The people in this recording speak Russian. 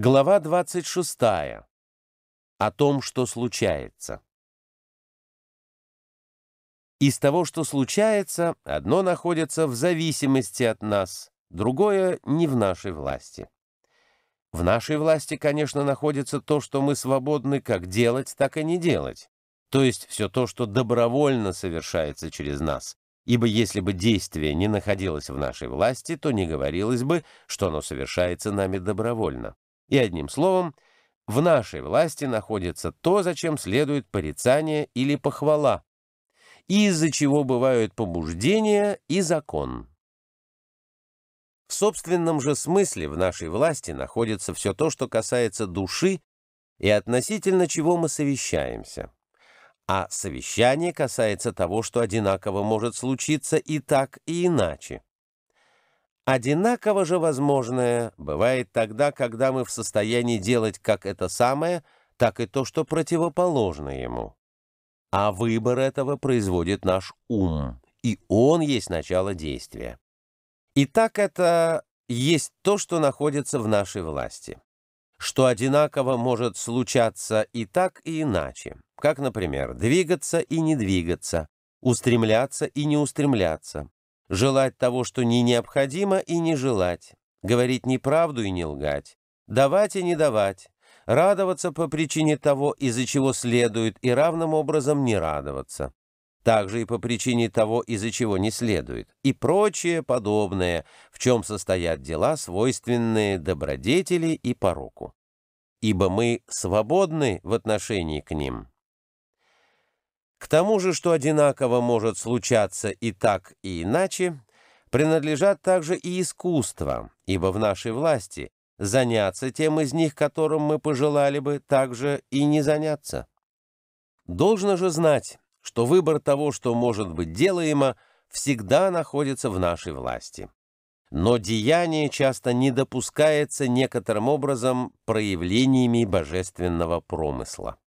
Глава 26. О том, что случается. Из того, что случается, одно находится в зависимости от нас, другое не в нашей власти. В нашей власти, конечно, находится то, что мы свободны как делать, так и не делать. То есть все то, что добровольно совершается через нас. Ибо если бы действие не находилось в нашей власти, то не говорилось бы, что оно совершается нами добровольно. И одним словом, в нашей власти находится то, зачем следует порицание или похвала, из-за чего бывают побуждения и закон. В собственном же смысле в нашей власти находится все то, что касается души и относительно чего мы совещаемся. А совещание касается того, что одинаково может случиться и так, и иначе. Одинаково же возможное бывает тогда, когда мы в состоянии делать как это самое, так и то, что противоположно ему. А выбор этого производит наш ум, и он есть начало действия. Итак, это есть то, что находится в нашей власти, что одинаково может случаться и так, и иначе, как, например, двигаться и не двигаться, устремляться и не устремляться, Желать того, что не необходимо, и не желать. Говорить неправду и не лгать. Давать и не давать. Радоваться по причине того, из-за чего следует, и равным образом не радоваться. Также и по причине того, из-за чего не следует. И прочее подобное, в чем состоят дела, свойственные добродетели и пороку. Ибо мы свободны в отношении к ним. К тому же, что одинаково может случаться и так, и иначе, принадлежат также и искусства, ибо в нашей власти заняться тем из них, которым мы пожелали бы, также и не заняться. Должно же знать, что выбор того, что может быть делаемо, всегда находится в нашей власти. Но деяние часто не допускается некоторым образом проявлениями божественного промысла.